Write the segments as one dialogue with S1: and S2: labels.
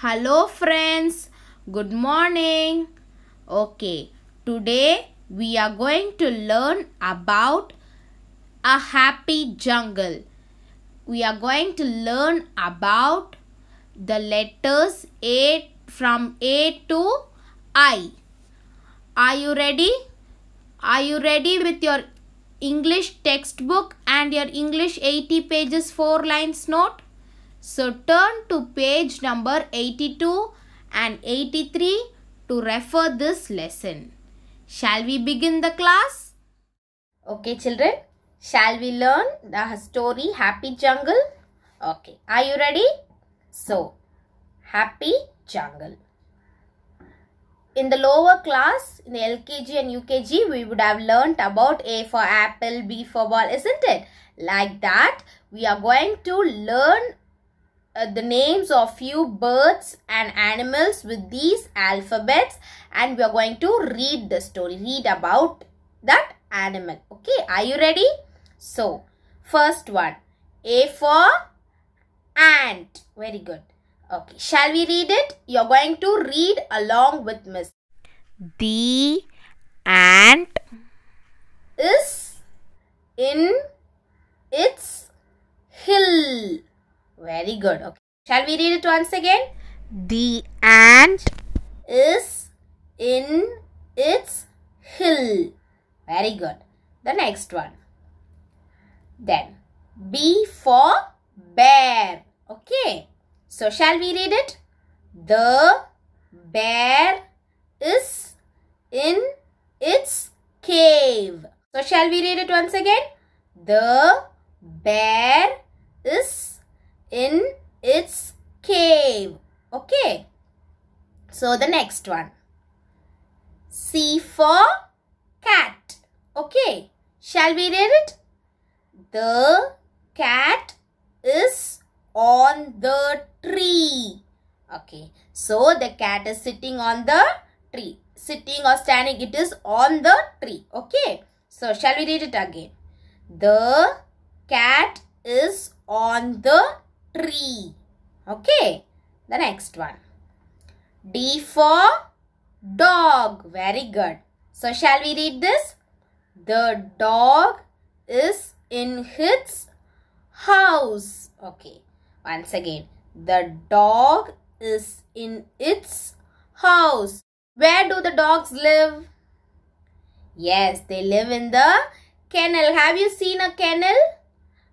S1: Hello friends. Good morning. Okay. Today we are going to learn about a happy jungle. We are going to learn about the letters A from A to I. Are you ready? Are you ready with your English textbook and your English 80 pages 4 lines note? So turn to page number 82 and 83 to refer this lesson. Shall we begin the class? Okay children, shall we learn the story Happy Jungle? Okay, are you ready? So, Happy Jungle. In the lower class, in LKG and UKG, we would have learnt about A for apple, B for ball, isn't it? Like that, we are going to learn uh, the names of few birds and animals with these alphabets and we are going to read the story, read about that animal. Okay, are you ready? So, first one, A for ant. Very good. Okay, shall we read it? You're going to read along with Miss. The ant is in its hill. Very good. Okay. Shall we read it once again? The ant is in its hill. Very good. The next one. Then B for bear. Okay. So shall we read it? The bear is in its cave. So shall we read it once again? The bear is in its cave. Okay. So the next one. C for cat. Okay. Shall we read it? The cat is on the tree. Okay. So the cat is sitting on the tree. Sitting or standing. It is on the tree. Okay. So shall we read it again? The cat is on the tree. Okay. The next one. D for dog. Very good. So, shall we read this? The dog is in his house. Okay. Once again. The dog is in its house. Where do the dogs live? Yes, they live in the kennel. Have you seen a kennel?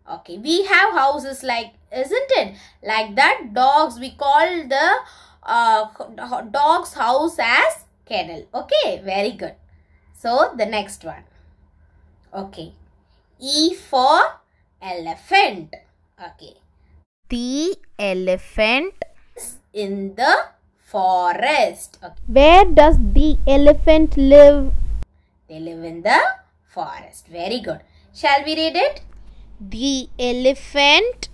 S1: Okay, we have houses like, isn't it? Like that, dogs, we call the uh, dog's house as kennel. Okay, very good. So, the next one. Okay. E for elephant. Okay. The elephant is in the forest. Okay. Where does the elephant live? They live in the forest. Very good. Shall we read it? The elephant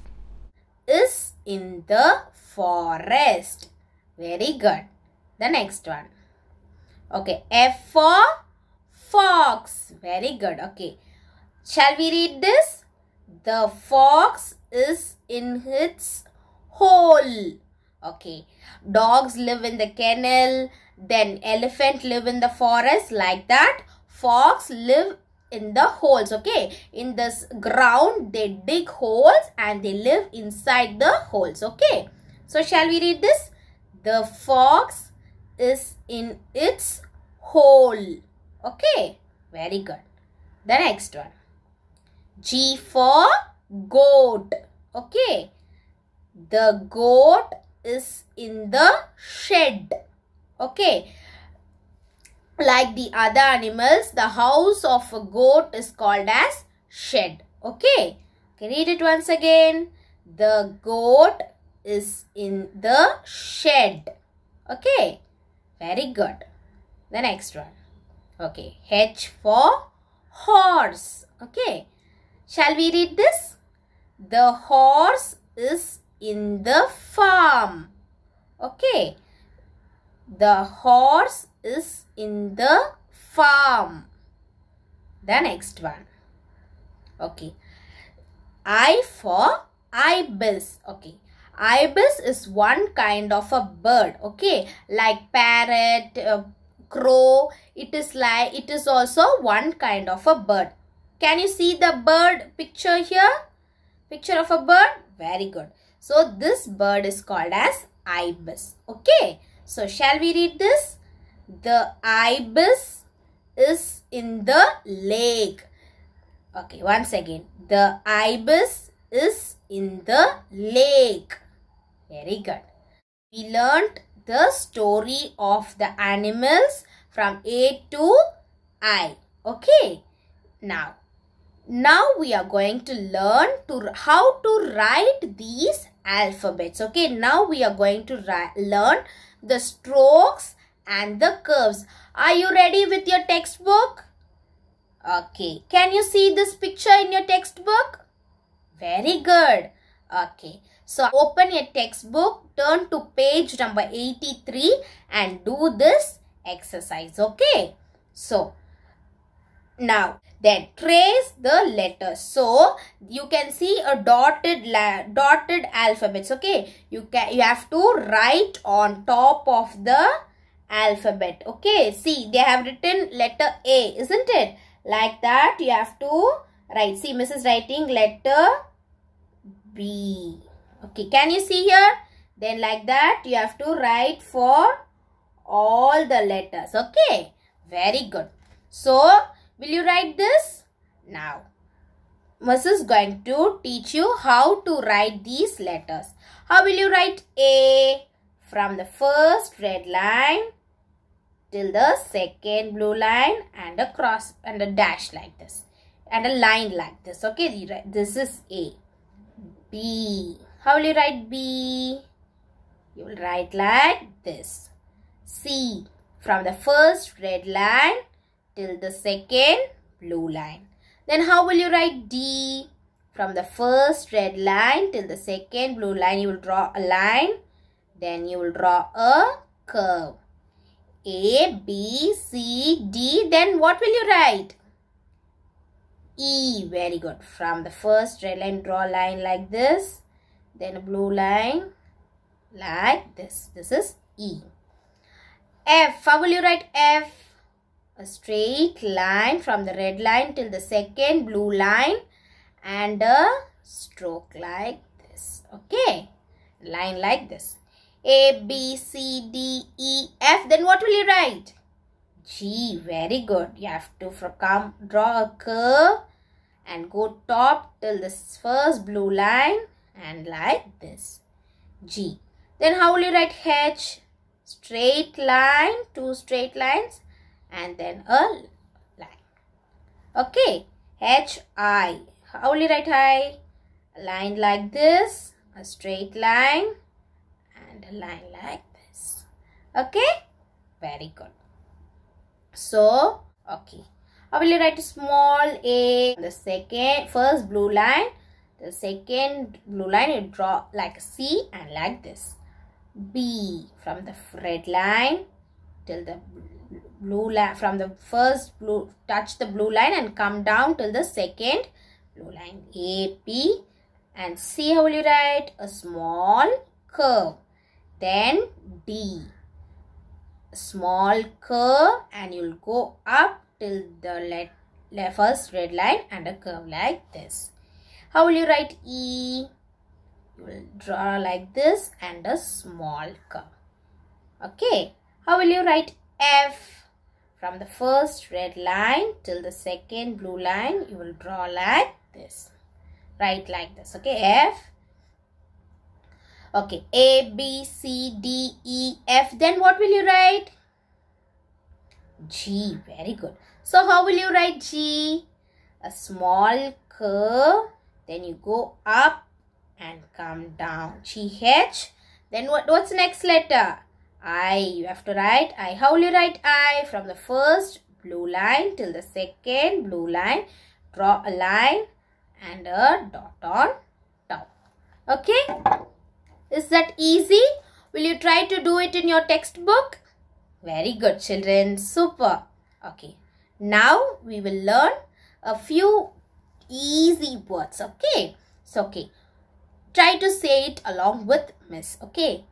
S1: is in the forest. Very good. The next one. Okay. F for fox. Very good. Okay. Shall we read this? The fox is in its hole. Okay. Dogs live in the kennel. Then elephant live in the forest like that. Fox live in the holes okay in this ground they dig holes and they live inside the holes okay so shall we read this the fox is in its hole okay very good the next one g for goat okay the goat is in the shed okay like the other animals, the house of a goat is called as shed. Okay. Can read it once again. The goat is in the shed. Okay. Very good. The next one. Okay. H for horse. Okay. Shall we read this? The horse is in the farm. Okay. The horse is in the farm. The next one. Okay. I for ibis. Okay. Ibis is one kind of a bird. Okay. Like parrot, uh, crow. It is like, it is also one kind of a bird. Can you see the bird picture here? Picture of a bird? Very good. So this bird is called as ibis. Okay. So shall we read this? The ibis is in the lake. Okay, once again. The ibis is in the lake. Very good. We learnt the story of the animals from A to I. Okay. Now, now we are going to learn to how to write these alphabets. Okay. Now we are going to learn the strokes and the curves. Are you ready with your textbook? Okay. Can you see this picture in your textbook? Very good. Okay. So open your textbook, turn to page number 83 and do this exercise. Okay. So now then trace the letters so you can see a dotted dotted alphabets okay you can you have to write on top of the alphabet. Okay, see, they have written letter A, isn't it? Like that, you have to write. See, Mrs. writing letter B. Okay, can you see here? Then like that, you have to write for all the letters. Okay, very good. So, will you write this? Now, Mrs. going to teach you how to write these letters. How will you write A? From the first red line till the second blue line and a cross and a dash like this and a line like this okay this is a b how will you write b you will write like this c from the first red line till the second blue line then how will you write d from the first red line till the second blue line you will draw a line then you will draw a curve a, B, C, D, then what will you write? E. Very good. From the first red line, draw a line like this. Then a blue line like this. This is E. F. How will you write F? A straight line from the red line till the second blue line and a stroke like this. Okay. Line like this. A, B, C, D, E, F. Then what will you write? G. Very good. You have to come, draw a curve and go top till this first blue line and like this. G. Then how will you write H? Straight line, two straight lines and then a line. Okay. H, I. How will you write I? A line like this, a straight line line like this. Okay? Very good. So, okay. I will write a small a. The second, first blue line. The second blue line, you draw like C and like this. B from the red line till the blue line from the first blue touch the blue line and come down till the second blue line A B and see how will you write a small curve then D. Small curve and you'll go up till the first red line and a curve like this. How will you write E? You will draw like this and a small curve. Okay. How will you write F? From the first red line till the second blue line, you will draw like this. Write like this. Okay. F Okay, A, B, C, D, E, F. Then what will you write? G. Very good. So how will you write G? A small curve. Then you go up and come down. G, H. Then what, what's next letter? I. You have to write I. How will you write I? From the first blue line till the second blue line. Draw a line and a dot on top. Okay. Is that easy? Will you try to do it in your textbook? Very good children. Super. Okay. Now we will learn a few easy words. Okay. So, okay. Try to say it along with miss. Okay.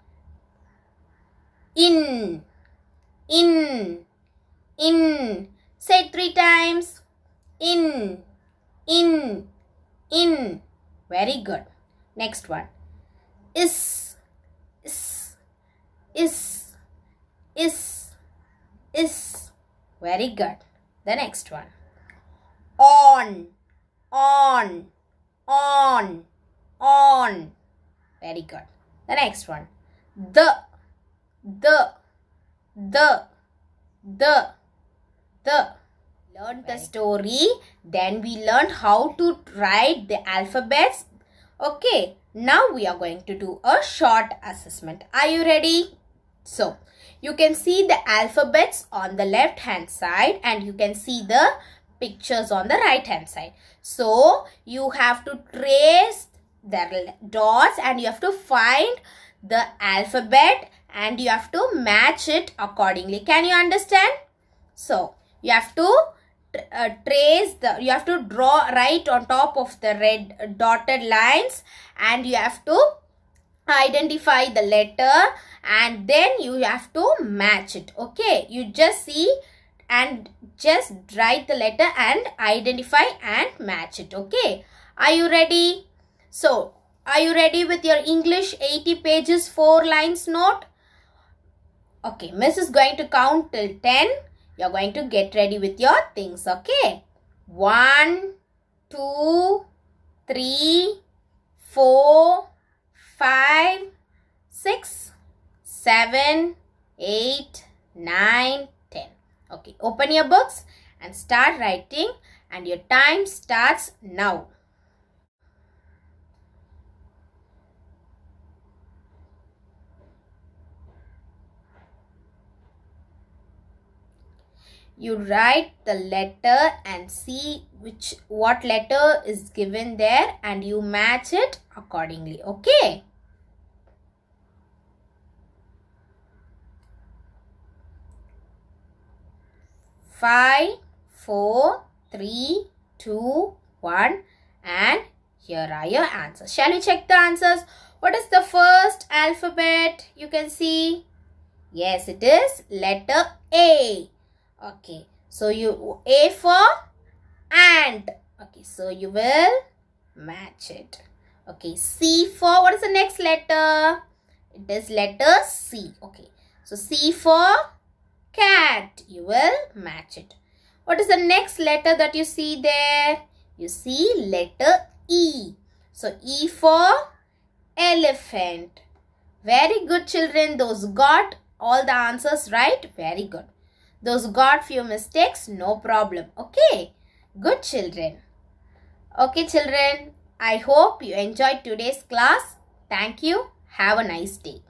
S1: In. In. In. Say it three times. In. In. In. Very good. Next one is is is is is very good the next one on on on on very good the next one the the the the the learned the story then we learned how to write the alphabets okay now we are going to do a short assessment. Are you ready? So, you can see the alphabets on the left hand side and you can see the pictures on the right hand side. So, you have to trace the dots and you have to find the alphabet and you have to match it accordingly. Can you understand? So, you have to uh, trace the you have to draw right on top of the red dotted lines and you have to identify the letter and then you have to match it okay you just see and just write the letter and identify and match it okay are you ready so are you ready with your english 80 pages 4 lines note okay miss is going to count till 10 you're going to get ready with your things, okay? One, two, three, four, five, six, seven, eight, nine, ten. Okay, open your books and start writing and your time starts now. you write the letter and see which what letter is given there and you match it accordingly okay five four three two one and here are your answers shall we check the answers what is the first alphabet you can see yes it is letter a Okay. So you A for and. Okay. So you will match it. Okay. C for what is the next letter? It is letter C. Okay. So C for cat. You will match it. What is the next letter that you see there? You see letter E. So E for elephant. Very good children. Those got all the answers right. Very good. Those got few mistakes, no problem. Okay? Good children. Okay children, I hope you enjoyed today's class. Thank you. Have a nice day.